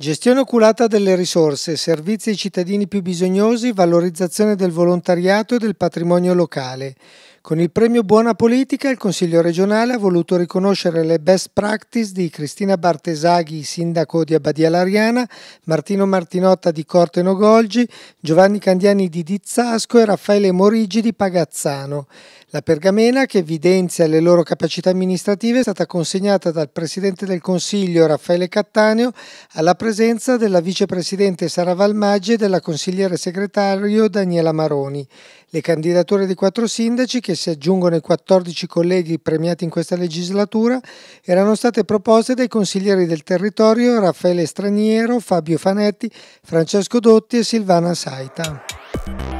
Gestione oculata delle risorse, servizi ai cittadini più bisognosi, valorizzazione del volontariato e del patrimonio locale. Con il premio Buona Politica il Consiglio regionale ha voluto riconoscere le best practice di Cristina Bartesaghi, sindaco di Abbadia Lariana, Martino Martinotta di Corte Nogolgi, Giovanni Candiani di Dizzasco e Raffaele Morigi di Pagazzano. La pergamena, che evidenzia le loro capacità amministrative, è stata consegnata dal Presidente del Consiglio Raffaele Cattaneo alla presenza della Vicepresidente Sara Valmaggi e della Consigliere Segretario Daniela Maroni. Le candidature dei quattro sindaci, che si aggiungono ai 14 colleghi premiati in questa legislatura, erano state proposte dai consiglieri del territorio Raffaele Straniero, Fabio Fanetti, Francesco Dotti e Silvana Saita.